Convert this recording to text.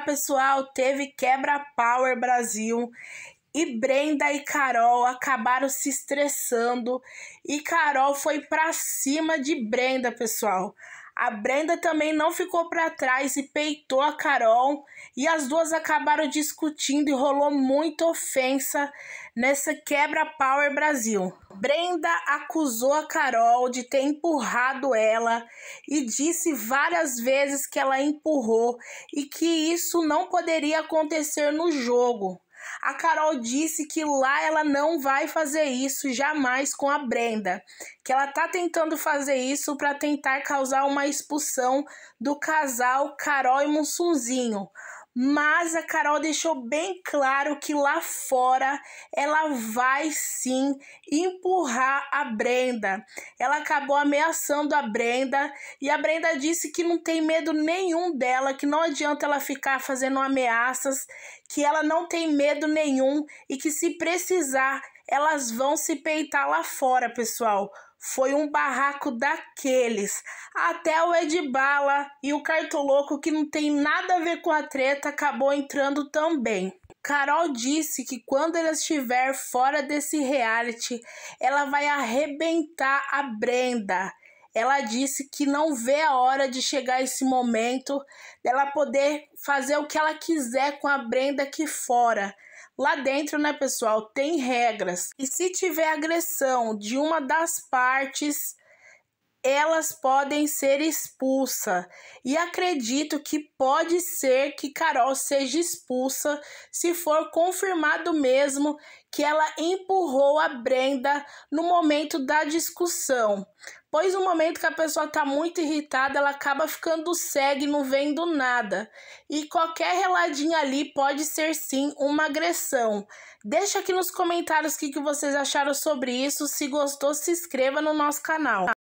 pessoal! Teve Quebra Power Brasil e Brenda e Carol acabaram se estressando e Carol foi pra cima de Brenda, pessoal. A Brenda também não ficou para trás e peitou a Carol, e as duas acabaram discutindo e rolou muita ofensa nessa quebra Power Brasil. Brenda acusou a Carol de ter empurrado ela e disse várias vezes que ela empurrou e que isso não poderia acontecer no jogo. A Carol disse que lá ela não vai fazer isso jamais com a Brenda, que ela tá tentando fazer isso para tentar causar uma expulsão do casal Carol e Mussunzinho mas a Carol deixou bem claro que lá fora ela vai sim empurrar a Brenda. Ela acabou ameaçando a Brenda e a Brenda disse que não tem medo nenhum dela, que não adianta ela ficar fazendo ameaças, que ela não tem medo nenhum e que se precisar elas vão se peitar lá fora, pessoal. Foi um barraco daqueles. Até o Bala e o Cartoloco, que não tem nada a ver com a treta, acabou entrando também. Carol disse que quando ela estiver fora desse reality, ela vai arrebentar a Brenda ela disse que não vê a hora de chegar esse momento dela poder fazer o que ela quiser com a Brenda aqui fora. Lá dentro, né, pessoal, tem regras. E se tiver agressão de uma das partes, elas podem ser expulsas. E acredito que pode ser que Carol seja expulsa se for confirmado mesmo que ela empurrou a Brenda no momento da discussão. Pois no momento que a pessoa está muito irritada, ela acaba ficando cega e não vendo nada. E qualquer reladinha ali pode ser sim uma agressão. Deixa aqui nos comentários o que, que vocês acharam sobre isso. Se gostou, se inscreva no nosso canal.